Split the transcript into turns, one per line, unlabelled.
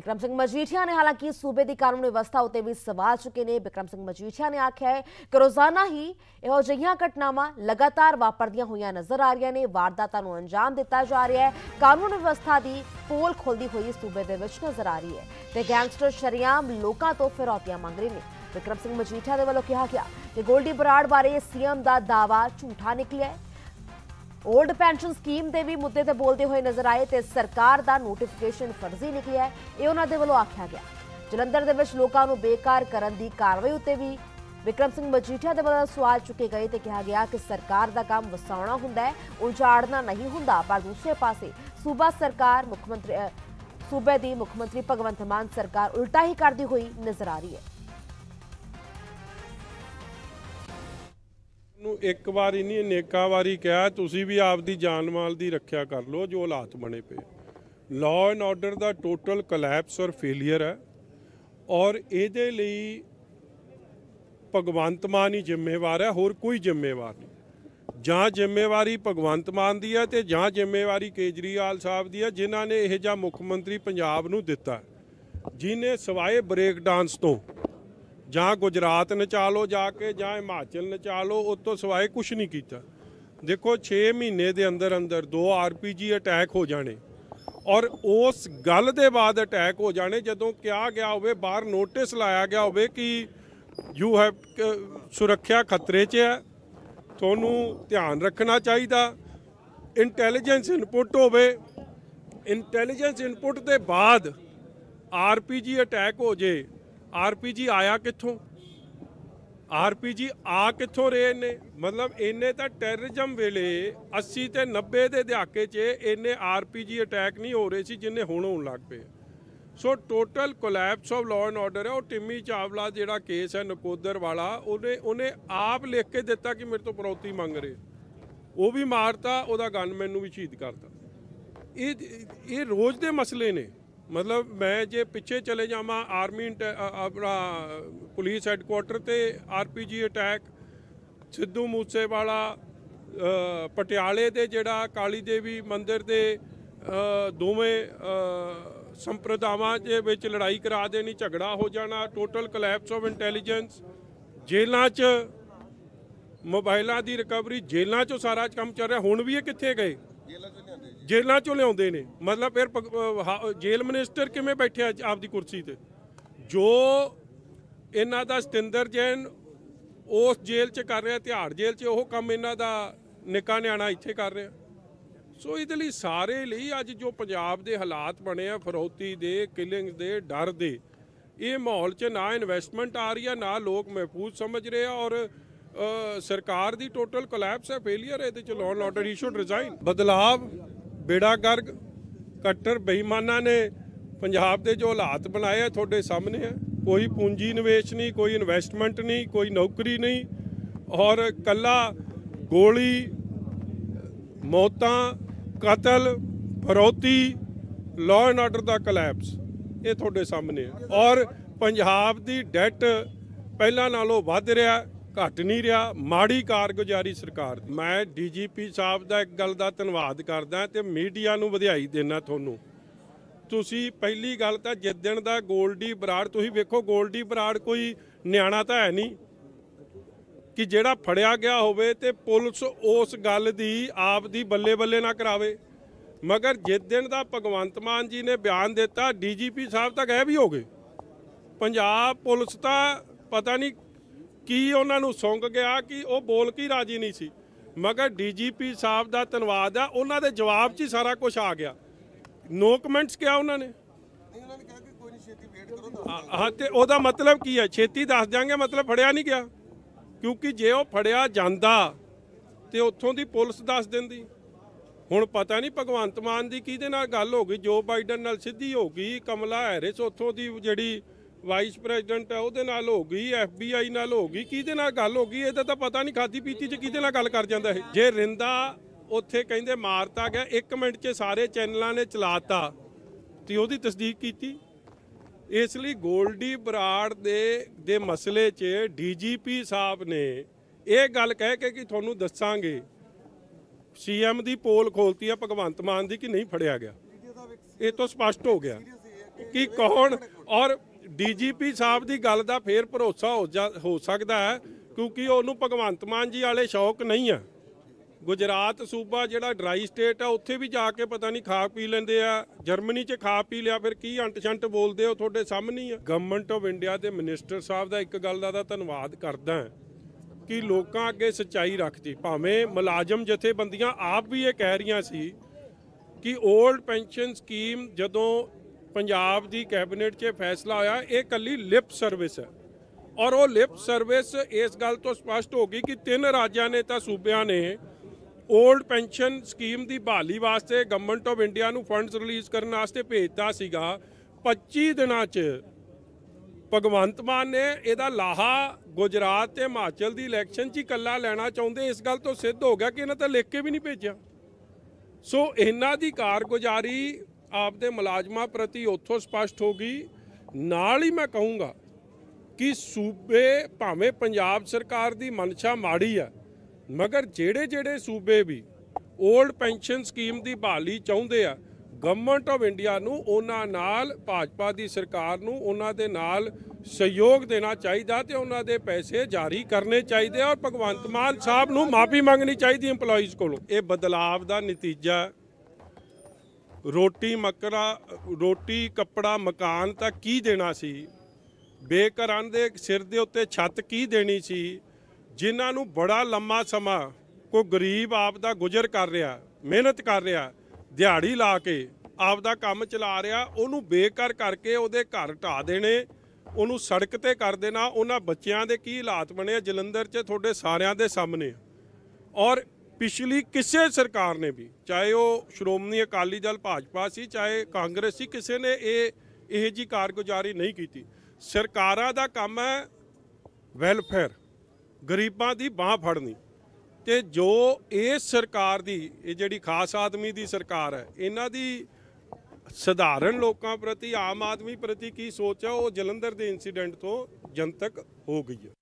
ਬਿਕਰਮ ਸਿੰਘ ਮਜੀਠੀਆ ਨੇ ਹਾਲਾਂਕਿ ਸੂਬੇ ਦੀ ਕਾਨੂੰਨ ਵਿਵਸਥਾ ਉਤੇ ਵੀ ਸਵਾਲ ਚੁੱਕੇ ਨੇ ਬਿਕਰਮ ਸਿੰਘ ਮਜੀਠੀਆ ਨੇ ਆਖਿਆ ਹੈ ਕਿ ਰੋਜ਼ਾਨਾ ਹੀ ਇਹੋ ਜਿਹੀਆਂ ਘਟਨਾਵਾਂ ਲਗਾਤਾਰ ਵਾਪਰਦੀਆਂ ਹੋਈਆਂ ਨਜ਼ਰ ਆ ਰਹੀਆਂ ਨੇ ਵਾਰਦਾਤਾਂ ਨੂੰ ਅੰਜਾਮ ਦਿੱਤਾ ਜਾ ਰਿਹਾ ਹੈ ਕਾਨੂੰਨ ਵਿਵਸਥਾ ਦੀ ਪੋਲ ਖੁੱਲਦੀ ਹੋਈ ਸੂਬੇ ਦੇ ਵਿੱਚ ਨਜ਼ਰ ਆ ਰਹੀ ਹੈ ਤੇ ਗੈਂਗਸਟਰ ਸ਼ਰੀਆਮ ਲੋਕਾਂ ਤੋਂ ਫਿਰੌਤੀਆਂ ਮੰਗ ਰਹੇ ਨੇ ਬਿਕਰਮ ਸਿੰਘ ਮਜੀਠੀਆ ਦੇ ਵੱਲੋਂ ਕਿਹਾ ਗਿਆ ਕਿ ਗੋਲਡੀ ਬਰਾੜ ਬਾਰੇ ਸੀਐਮ ਦਾ ਦਾਵਾ ਝੂਠਾ ਨਿਕਲਿਆ ਹੈ ਓਲਡ ਪੈਨਸ਼ਨ ਸਕੀਮ ਦੇ ਵੀ ਮੁੱਦੇ ਤੇ ਬੋਲਦੇ ਹੋਏ ਨਜ਼ਰ ਆਏ ਤੇ ਸਰਕਾਰ ਦਾ ਨੋਟੀਫਿਕੇਸ਼ਨ ਫਰਜ਼ੀ ਨਿਕਲਿਆ ਹੈ ਇਹ ਉਹਨਾਂ ਦੇ ਵੱਲੋਂ ਆਖਿਆ ਗਿਆ ਜਲੰਧਰ ਦੇ ਵਿੱਚ ਲੋਕਾਂ ਨੂੰ ਬੇਕਾਰ ਕਰਨ ਦੀ ਕਾਰਵਾਈ ਉੱਤੇ ਵੀ ਵਿਕਰਮ ਸਿੰਘ ਮਜੀਠੀਆ ਦੇ ਵੱਲੋਂ ਸਵਾਲ ਚੁੱਕੇ ਗਏ ਤੇ ਕਿਹਾ ਗਿਆ ਕਿ ਸਰਕਾਰ ਦਾ ਕੰਮ ਵਸਾਉਣਾ ਹੁੰਦਾ ਹੈ ਉਜਾੜਨਾ ਨਹੀਂ ਹੁੰਦਾ ਪਰ ਦੂਸਰੇ ਪਾਸੇ ਸੂਬਾ ਸਰਕਾਰ ਮੁੱਖ ਮੰਤਰੀ ਸੂਬੇ ਦੀ ਮੁੱਖ ਮੰਤਰੀ ਭਗਵੰਤ ਮਾਨ ਸਰਕਾਰ ਉਲਟਾ ਹੀ ਕਰਦੀ ਹੋਈ ਨਜ਼ਰ ਆ ਰਹੀ ਹੈ
ਨੂੰ ਇੱਕ ਵਾਰੀ ਨਹੀਂ ਅਨੇਕਾਂ ਵਾਰੀ ਕਿਹਾ ਤੁਸੀਂ ਵੀ ਆਪਦੀ ਜਾਨ ਮਾਲ ਦੀ ਰੱਖਿਆ ਕਰ ਲਓ ਜੋ ਹਾਲਾਤ ਬਣੇ ਪਏ ਲਾਅ ਐਂਡ ਆਰਡਰ ਦਾ ਟੋਟਲ ਕੋਲੈਪਸ ਔਰ ਫੇਲਿਅਰ ਹੈ ਔਰ ਇਹਦੇ ਲਈ ਭਗਵੰਤ ਮਾਨ ਹੀ ਜ਼ਿੰਮੇਵਾਰ ਹੈ ਹੋਰ ਕੋਈ ਜ਼ਿੰਮੇਵਾਰ ਨਹੀਂ ਜਾਂ ਜ਼ਿੰਮੇਵਾਰੀ ਭਗਵੰਤ ਮਾਨ ਦੀ ਹੈ ਤੇ ਜਾਂ ਜ਼ਿੰਮੇਵਾਰੀ ਕੇਜਰੀਵਾਲ ਸਾਹਿਬ ਦੀ ਹੈ ਜਿਨ੍ਹਾਂ ਨੇ ਇਹ ਜਾਂ ਮੁੱਖ ਮੰਤਰੀ ਪੰਜਾਬ ਨੂੰ ਦਿੱਤਾ ਜਿਨੇ ਸਵਾਏ ਬ੍ਰੇਕ ਡਾਂਸ ਤੋਂ ਜਾਂ ਗੁਜਰਾਤ ਨਚਾ ਲੋ ਜਾ ਕੇ ਜਾਂ ਹਿਮਾਚਲ ਨਚਾ ਲੋ ਉਸ ਤੋਂ ਸਿਵਾਏ ਕੁਝ ਨਹੀਂ ਕੀਤਾ ਦੇਖੋ 6 ਮਹੀਨੇ ਦੇ ਅੰਦਰ ਅੰਦਰ ਦੋ ਆਰਪੀਜੀ ਅਟੈਕ ਹੋ ਜਾਣੇ ਔਰ ਉਸ ਗੱਲ ਦੇ ਬਾਅਦ ਅਟੈਕ ਹੋ ਜਾਣੇ ਜਦੋਂ ਕਿਹਾ ਗਿਆ ਹੋਵੇ ਬਾਹਰ ਨੋਟਿਸ ਲਾਇਆ ਗਿਆ ਹੋਵੇ ਕਿ ਯੂ ਹੈਵ ਸੁਰੱਖਿਆ ਖਤਰੇ 'ਚ ਹੈ ਤੁਹਾਨੂੰ ਧਿਆਨ ਰੱਖਣਾ ਚਾਹੀਦਾ ਇੰਟੈਲੀਜੈਂਸ ਇਨਪੁਟ ਹੋਵੇ ਇੰਟੈਲੀਜੈਂਸ ਇਨਪੁਟ ਦੇ ਬਾਅਦ ਆਰਪੀਜੀ ਅਟੈਕ ਹੋ ਜੇ ਆਰਪੀਜੀ ਆਇਆ ਕਿੱਥੋਂ ਆਰਪੀਜੀ ਆ ਕਿੱਥੋਂ ਰਹੇ ਨੇ ਮਤਲਬ ਇਹਨੇ ਤਾਂ ਟੈਰਰਿਜ਼ਮ ਵੇਲੇ 80 ਤੇ 90 ਦੇ ਦਹਾਕੇ 'ਚ ਇਹਨੇ ਆਰਪੀਜੀ ਅਟੈਕ ਨਹੀਂ ਹੋ ਰਹੇ ਸੀ ਜਿੰਨੇ ਹੁਣ ਹੋਣ ਲੱਗ ਪਏ so total collapse of law and order ਹੈ ਉਹ ਟਿੰਮੀ ਚਾਵਲਾ ਜਿਹੜਾ ਕੇਸ ਹੈ ਨਕੋਦਰ ਵਾਲਾ ਉਹਨੇ ਉਹਨੇ ਆਪ ਲਿਖ ਕੇ ਦਿੱਤਾ ਕਿ ਮੇਰੇ ਤੋਂ ਪਰੌਤੀ ਮੰਗ ਰਹੇ ਉਹ ਵੀ ਮਾਰਤਾ ਉਹਦਾ ਗਨ ਮੈਨੂੰ ਵੀ ਸ਼ਹੀਦ ਕਰਤਾ ਇਹ ਇਹ ਰੋਜ਼ ਦੇ ਮਸਲੇ ਨੇ ਮਤਲਬ ਮੈਂ ਜੇ ਪਿੱਛੇ ਚਲੇ ਜਾਵਾਂ ਆਰਮੀ ਆਪਣਾ ਪੁਲਿਸ ਹੈੱਡਕੁਆਟਰ ਤੇ ਆਰਪੀਜੀ ਅਟੈਕ ਸਿੱਧੂ ਮੂਸੇਵਾਲਾ ਪਟਿਆਲੇ ਦੇ ਜਿਹੜਾ ਕਾਲੀ ਦੇਵੀ ਮੰਦਿਰ ਦੇ ਦੋਵੇਂ ਸੰਪਰਦਾਵਾਂ ਦੇ ਵਿੱਚ ਲੜਾਈ ਕਰਾ ਦੇਣੀ ਝਗੜਾ ਹੋ ਜਾਣਾ ਟੋਟਲ ਕਲੈਪਸ ਆਫ ਇੰਟੈਲੀਜੈਂਸ ਜੇਲ੍ਹਾਂ 'ਚ ਮੋਬਾਈਲਾਂ ਦੀ ਰਿਕਵਰੀ ਜੇਲ੍ਹਾਂ 'ਚੋਂ ਸਾਰਾ ਕੰਮ ਚੱਲ ਰਿਹਾ ਹੁਣ ਵੀ ਇਹ ਕਿੱਥੇ ਗਏ ਜੇਲ੍ਹਾਂ ਚੋਂ ਲਿਆਉਂਦੇ ਨੇ ਮਤਲਬ ਫਿਰ ਜੇਲ੍ਹ ਮਿਨਿਸਟਰ ਕਿਵੇਂ ਬੈਠਿਆ ਆਪਦੀ ਕੁਰਸੀ ਤੇ ਜੋ ਇਹਨਾਂ ਦਾ ਸਤਿੰਦਰ ਜੈਨ ਉਸ ਜੇਲ੍ਹ 'ਚ ਕਰ ਰਿਹਾ ਤਿਹਾੜ ਜੇਲ੍ਹ 'ਚ ਉਹ ਕੰਮ ਇਹਨਾਂ ਦਾ ਨਿਕਾ ਨਿਆਣਾ ਇੱਥੇ ਕਰ ਰਿਹਾ ਸੋ ਇਹਦੇ ਲਈ ਸਾਰੇ ਲਈ ਅੱਜ ਜੋ ਪੰਜਾਬ ਦੇ ਹਾਲਾਤ ਬਣੇ ਆ ਫਰੋਤੀ ਦੇ ਕਿਲਿੰਗ ਦੇ ਡਰ ਦੇ ਇਹ ਮਾਹੌਲ 'ਚ ਨਾ ਇਨਵੈਸਟਮੈਂਟ ਆ ਰਹੀ ਆ ਨਾ ਲੋਕ ਮਹਿਫੂਜ਼ ਸਮਝ ਰਹੇ ਆ ਔਰ ਸਰਕਾਰ ਦੀ ਟੋਟਲ ਕੋਲੈਪਸ ਹੈ ਫੇਲਿਅਰ ਹੈ ਇਹਦੇ ਚ ਲਾਅ ਐਂਡ ਆਰਡਰ ਹੀ ਸ਼ੁੱਡ ਰਿਜ਼ਾਈਨ ਬਦਲਾਵ ਬੇੜਾ ਗਰਕ ਕੱਟਰ ਬੇਈਮਾਨਾਂ ਨੇ ਪੰਜਾਬ ਦੇ ਜੋ ਹਾਲਾਤ ਬਣਾਏ ਆ ਤੁਹਾਡੇ ਸਾਹਮਣੇ ਆ ਕੋਈ ਪੂੰਜੀ ਨਿਵੇਸ਼ ਨਹੀਂ ਕੋਈ ਇਨਵੈਸਟਮੈਂਟ ਨਹੀਂ ਕੋਈ ਨੌਕਰੀ ਨਹੀਂ ਔਰ ਕੱਲਾ ਗੋਲੀ ਮੌਤਾਂ ਕਤਲ ਫਰੋਤੀ ਲਾਅ ਐਂਡ ਆਰਡਰ ਦਾ ਕਲੈਪਸ ਇਹ ਤੁਹਾਡੇ ਸਾਹਮਣੇ ਆ ਔਰ ਪੰਜਾਬ ਦੀ ਡੈਟ ਪਹਿਲਾਂ ਨਾਲੋਂ ਵੱਧ ਰਿਹਾ ਘਟ ਨਹੀਂ ਰਿਹਾ ਮਾੜੀ ਕਾਰਗੁਜ਼ਾਰੀ ਸਰਕਾਰ ਦੀ ਮੈਂ ਡੀਜੀਪੀ ਸਾਹਿਬ ਦਾ ਇੱਕ ਗੱਲ ਦਾ ਧੰਨਵਾਦ ਕਰਦਾ ਤੇ ਮੀਡੀਆ ਨੂੰ ਵਧਾਈ ਦੇਣਾ ਤੁਹਾਨੂੰ ਤੁਸੀਂ ਪਹਿਲੀ ਗੱਲ ਤਾਂ ਦਿਨ ਦਾ 골ਡੀ ਬਰਾੜ ਤੁਸੀਂ ਵੇਖੋ 골ਡੀ ਬਰਾੜ ਕੋਈ ਨਿਆਣਾ ਤਾਂ ਹੈ ਨਹੀਂ ਕਿ ਜਿਹੜਾ ਫੜਿਆ ਗਿਆ ਹੋਵੇ ਤੇ ਪੁਲਿਸ ਉਸ ਗੱਲ ਦੀ ਆਪ ਦੀ ਬੱਲੇ ਬੱਲੇ ਨਾ ਕਰਾਵੇ ਮਗਰ ਦਿਨ ਦਾ ਭਗਵੰਤ ਮਾਨ ਜੀ ਨੇ ਬਿਆਨ ਦਿੱਤਾ ਡੀਜੀਪੀ ਸਾਹਿਬ ਤਾਂ ਗਏ ਵੀ ਹੋਗੇ ਪੰਜਾਬ ਪੁਲਿਸ ਤਾਂ ਪਤਾ ਨਹੀਂ ਕੀ ਉਹਨਾਂ ਨੂੰ ਸੁੰਗ ਗਿਆ ਕਿ ਉਹ ਬੋਲ ਕੇ ਰਾਜੀ ਨਹੀਂ ਸੀ ਮਗਰ ਡੀਜੀਪੀ ਸਾਹਿਬ ਦਾ ਧੰਨਵਾਦ ਆ ਉਹਨਾਂ ਦੇ ਜਵਾਬ 'ਚ ਹੀ ਸਾਰਾ ਕੁਝ ਆ ਗਿਆ ਨੋ ਕਮੈਂਟਸ ਕਿਹਾ ਉਹਨਾਂ ਨੇ ਹਾਂ ਤੇ ਉਹਦਾ ਮਤਲਬ ਕੀ ਹੈ ਛੇਤੀ ਦੱਸ ਜਾਾਂਗੇ ਮਤਲਬ ਫੜਿਆ ਨਹੀਂ ਗਿਆ ਕਿਉਂਕਿ ਜੇ ਉਹ ਫੜਿਆ ਜਾਂਦਾ ਤੇ ਉੱਥੋਂ ਦੀ ਪੁਲਿਸ ਦੱਸ ਦਿੰਦੀ ਹੁਣ ਪਤਾ ਨਹੀਂ ਭਗਵੰਤ ਮਾਨ ਦੀ ਕਿਹਦੇ ਨਾਲ ਗੱਲ ਹੋ ਗਈ ਜੋ ਬਾਈਡਨ ਨਾਲ ਸਿੱਧੀ ਹੋ ਗਈ ਕਮਲਾ ਹੈਰਿਸ ਉੱਥੋਂ ਦੀ ਜਿਹੜੀ ਵਾਈਸ ਪ੍ਰੈਜ਼ੀਡੈਂਟ ਹੈ ਉਹਦੇ ਨਾਲ ਹੋ ਗਈ ਐਫਬੀਆਈ ਨਾਲ ਹੋ ਗਈ ਕਿਹਦੇ ਨਾਲ ਗੱਲ ਹੋ ਗਈ ਇਹਦਾ ਤਾਂ ਪਤਾ ਨਹੀਂ ਖਾਦੀ ਪੀਤੀ 'ਚ ਕਿਹਦੇ ਨਾਲ ਗੱਲ ਕਰ ਜਾਂਦਾ ਇਹ ਜੇ ਰਿੰਦਾ ਉੱਥੇ ਕਹਿੰਦੇ ਮਾਰਤਾ ਗਿਆ 1 ਮਿੰਟ 'ਚ ਸਾਰੇ ਚੈਨਲਾਂ ਨੇ ਚਲਾਤਾ ਤੇ ਉਹਦੀ ਤਸਦੀਕ ਕੀਤੀ ਇਸ ਲਈ 골ਡੀ ਬਰਾੜ ਦੇ ਦੇ ਮਸਲੇ 'ਚ ਡੀਜੀਪੀ ਸਾਹਿਬ ਨੇ ਇਹ ਗੱਲ ਕਹਿ ਕੇ ਕਿ ਤੁਹਾਨੂੰ ਦੱਸਾਂਗੇ ਸੀਐਮ ਦੀ ਪੋਲ ਖੋਲਤੀ ਆ ਭਗਵੰਤ ਮਾਨ ਦੀ ਕਿ ਨਹੀਂ ਫੜਿਆ ਗਿਆ ਇਹ ਤੋਂ ਸਪਸ਼ਟ ਹੋ ਗਿਆ ਕਿ ਕੌਣ ਔਰ ਡੀਜੀਪੀ ਸਾਹਿਬ ਦੀ ਗੱਲ ਦਾ ਫੇਰ ਭਰੋਸਾ ਹੋ ਸਕਦਾ ਹੈ ਕਿਉਂਕਿ ਉਹਨੂੰ ਭਗਵੰਤ ਮਾਨ ਜੀ ਵਾਲੇ ਸ਼ੌਕ ਨਹੀਂ ਆ ਗੁਜਰਾਤ ਸੂਬਾ ਜਿਹੜਾ ਡਰਾਈ ਸਟੇਟ ਆ ਉੱਥੇ ਵੀ ਜਾ ਕੇ ਪਤਾ ਨਹੀਂ ਖਾ ਪੀ ਲੈਂਦੇ ਆ ਜਰਮਨੀ 'ਚ ਖਾ ਪੀ ਲਿਆ ਫਿਰ ਕੀ ਅੰਟ ਬੋਲਦੇ ਹੋ ਤੁਹਾਡੇ ਸਾਹਮਣੇ ਆ ਗਵਰਨਮੈਂਟ ਆਫ ਇੰਡੀਆ ਦੇ ਮਿਨਿਸਟਰ ਸਾਹਿਬ ਦਾ ਇੱਕ ਗੱਲ ਦਾ ਤਾਂ ਧੰਨਵਾਦ ਕਰਦਾ ਕਿ ਲੋਕਾਂ ਅੱਗੇ ਸਚਾਈ ਰੱਖਦੀ ਭਾਵੇਂ ਮੁਲਾਜ਼ਮ ਜਥੇਬੰਦੀਆਂ ਆਪ ਵੀ ਇਹ ਕਹਿ ਰਹੀਆਂ ਸੀ ਕਿ 올ਡ ਪੈਨਸ਼ਨ ਸਕੀਮ ਜਦੋਂ ਪੰਜਾਬ ਦੀ ਕੈਬਨਿਟ 'ਚ ਫੈਸਲਾ ਹੋਇਆ ਇਹ ਕੱਲੀ ਲਿਪ ਸਰਵਿਸ ਹੈ ਔਰ ਉਹ ਲਿਪ ਸਰਵਿਸ ਇਸ ਗੱਲ ਤੋਂ ਸਪਸ਼ਟ ਹੋ ਗਈ ਕਿ ਤਿੰਨ ਰਾਜਾਂ ਨੇ ਤਾਂ ਸੂਬਿਆਂ ਨੇ 올ਡ ਪੈਨਸ਼ਨ ਸਕੀਮ ਦੀ ਬਹਾਲੀ ਵਾਸਤੇ ਗਵਰਨਮੈਂਟ ਆਫ ਇੰਡੀਆ ਨੂੰ ਫੰਡਸ ਰਿਲੀਜ਼ ਕਰਨ ਵਾਸਤੇ ਭੇਜਤਾ ਸੀਗਾ 25 ਦਿਨਾਂ 'ਚ ਭਗਵੰਤ ਮਾਨ ਨੇ ਇਹਦਾ ਲਾਹਾ ਗੁਜਰਾਤ ਤੇ ਹਿਮਾਚਲ ਦੀ ਇਲੈਕਸ਼ਨ 'ਚ ਹੀ ਕੱਲਾ ਲੈਣਾ ਚਾਹੁੰਦੇ ਇਸ ਗੱਲ ਤੋਂ ਸਿੱਧ ਹੋ ਗਿਆ ਕਿ ਇਹਨਾਂ ਤਾਂ ਲਿਖ ਕੇ ਵੀ ਨਹੀਂ ਭੇਜਿਆ ਸੋ ਇਹਨਾਂ ਦੀ ਕਾਰਗੁਜ਼ਾਰੀ ਆਪਦੇ ਮੁਲਾਜ਼ਮਾਂ ਪ੍ਰਤੀ ਉੱਥੋਂ ਸਪਸ਼ਟ ਹੋ ਗਈ ਨਾਲ ਹੀ ਮੈਂ ਕਹੂੰਗਾ ਕਿ ਸੂਬੇ ਭਾਵੇਂ ਪੰਜਾਬ ਸਰਕਾਰ ਦੀ ਮਨਸ਼ਾ ਮਾੜੀ ਆ ਮਗਰ ਜਿਹੜੇ ਜਿਹੜੇ ਸੂਬੇ ਵੀ 올ਡ ਪੈਨਸ਼ਨ ਸਕੀਮ ਦੀ ਬਹਾਲੀ ਚਾਹੁੰਦੇ ਆ ਗਵਰਨਮੈਂਟ ਆਫ ਇੰਡੀਆ ਨੂੰ ਉਹਨਾਂ ਨਾਲ ਭਾਜਪਾ ਦੀ ਸਰਕਾਰ ਨੂੰ ਉਹਨਾਂ ਦੇ ਨਾਲ ਸਹਿਯੋਗ ਦੇਣਾ ਚਾਹੀਦਾ ਤੇ ਉਹਨਾਂ ਦੇ ਪੈਸੇ ਜਾਰੀ ਕਰਨੇ ਚਾਹੀਦੇ ਔਰ ਭਗਵੰਤ ਮਾਨ ਸਾਹਿਬ ਨੂੰ ਮਾਫੀ ਮੰਗਣੀ ਚਾਹੀਦੀ EMPLOYEES ਕੋਲੋਂ ਇਹ ਬਦਲਾਵ ਦਾ ਨਤੀਜਾ ਰੋਟੀ ਮਕਰਾ ਰੋਟੀ ਕੱਪੜਾ ਮਕਾਨ ਤਾਂ ਕੀ ਦੇਣਾ ਸੀ ਬੇਘਰਾਂ ਦੇ ਸਿਰ ਦੇ ਉੱਤੇ ਛੱਤ ਕੀ ਦੇਣੀ ਸੀ ਜਿਨ੍ਹਾਂ ਨੂੰ ਬੜਾ ਲੰਮਾ ਸਮਾਂ ਕੋਈ ਗਰੀਬ ਆਪ ਦਾ ਗੁਜ਼ਰ ਕਰ ਰਿਹਾ ਮਿਹਨਤ ਕਰ ਰਿਹਾ ਦਿਹਾੜੀ ਲਾ ਕੇ ਆਪ ਦਾ ਕੰਮ ਚਲਾ ਰਿਹਾ ਉਹਨੂੰ ਬੇਕਾਰ ਕਰਕੇ ਉਹਦੇ ਘਰ ਢਾ ਦੇਣੇ ਉਹਨੂੰ ਸੜਕ ਤੇ ਕਰ ਦੇਣਾ ਉਹਨਾਂ ਬੱਚਿਆਂ ਦੇ ਕੀ ਹਾਲਾਤ ਬਣੇ ਜਲੰਧਰ 'ਚ ਤੁਹਾਡੇ ਸਾਰਿਆਂ ਦੇ ਸਾਹਮਣੇ ਔਰ ਪਿਛਲੀ ਕਿਸੇ ਸਰਕਾਰ ਨੇ ਵੀ ਚਾਹੇ ਉਹ ਸ਼੍ਰੋਮਣੀ ਅਕਾਲੀ ਦਲ ਭਾਜਪਾ ਸੀ ਚਾਹੇ ਕਾਂਗਰਸ ਸੀ ਕਿਸੇ ਨੇ ਇਹ ਇਹ ਜੀ ਕਾਰਗੁਜ਼ਾਰੀ ਨਹੀਂ ਕੀਤੀ ਸਰਕਾਰਾਂ ਦਾ ਕੰਮ ਹੈ ਵੈਲਫੇਅਰ ਗਰੀਬਾਂ ਦੀ ਬਾਹ ਫੜਨੀ ਤੇ ਜੋ ਇਹ ਸਰਕਾਰ ਦੀ ਇਹ ਜਿਹੜੀ ਖਾਸ ਆਦਮੀ ਦੀ ਸਰਕਾਰ ਹੈ ਇਹਨਾਂ ਦੀ ਸਧਾਰਨ ਲੋਕਾਂ ਪ੍ਰਤੀ ਆਮ ਆਦਮੀ ਪ੍ਰਤੀ ਕੀ ਸੋਚ ਹੈ ਉਹ ਜਲੰਧਰ ਦੇ ਇਨਸੀਡੈਂਟ ਤੋਂ ਜਨਤਕ ਹੋ ਗਈ ਹੈ